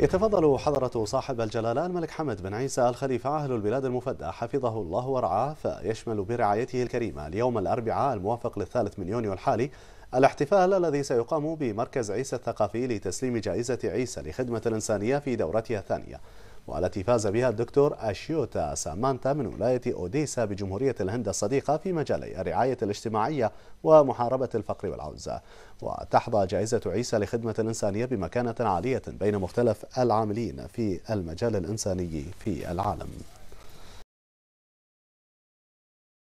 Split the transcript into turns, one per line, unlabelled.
يتفضل حضرة صاحب الجلالة الملك حمد بن عيسى الخليفة أهل البلاد المفدى حفظه الله ورعاه فيشمل برعايته الكريمة اليوم الأربعاء الموافق للثالث من يونيو الحالي الاحتفال الذي سيقام بمركز عيسى الثقافي لتسليم جائزة عيسى لخدمة الإنسانية في دورتها الثانية والتي فاز بها الدكتور أشيوتا سامانتا من ولاية أوديسا بجمهورية الهند الصديقة في مجالي الرعاية الاجتماعية ومحاربة الفقر والعوزة وتحظى جائزة عيسى لخدمة الإنسانية بمكانة عالية بين مختلف العاملين في المجال الإنساني في العالم